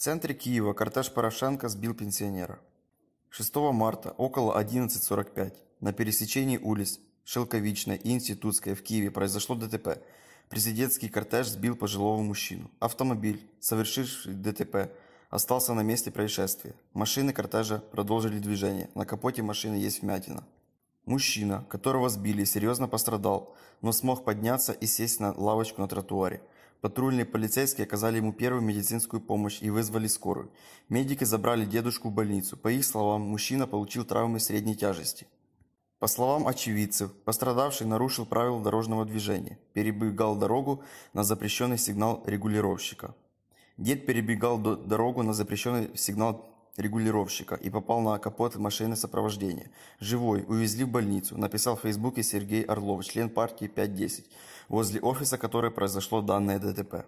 В центре Киева кортеж Порошенко сбил пенсионера. 6 марта около 11.45 на пересечении улиц Шелковичной и Институтской в Киеве произошло ДТП. Президентский кортеж сбил пожилого мужчину. Автомобиль, совершивший ДТП, остался на месте происшествия. Машины кортежа продолжили движение. На капоте машины есть вмятина. Мужчина, которого сбили, серьезно пострадал, но смог подняться и сесть на лавочку на тротуаре – Патрульные полицейские оказали ему первую медицинскую помощь и вызвали скорую. Медики забрали дедушку в больницу. По их словам, мужчина получил травмы средней тяжести. По словам очевидцев, пострадавший нарушил правила дорожного движения, перебегал дорогу на запрещенный сигнал регулировщика. Дед перебегал дорогу на запрещенный сигнал регулировщика и попал на капот машины сопровождения. Живой, увезли в больницу, написал в Фейсбуке Сергей Орлов, член партии 510, возле офиса которой произошло данное ДТП.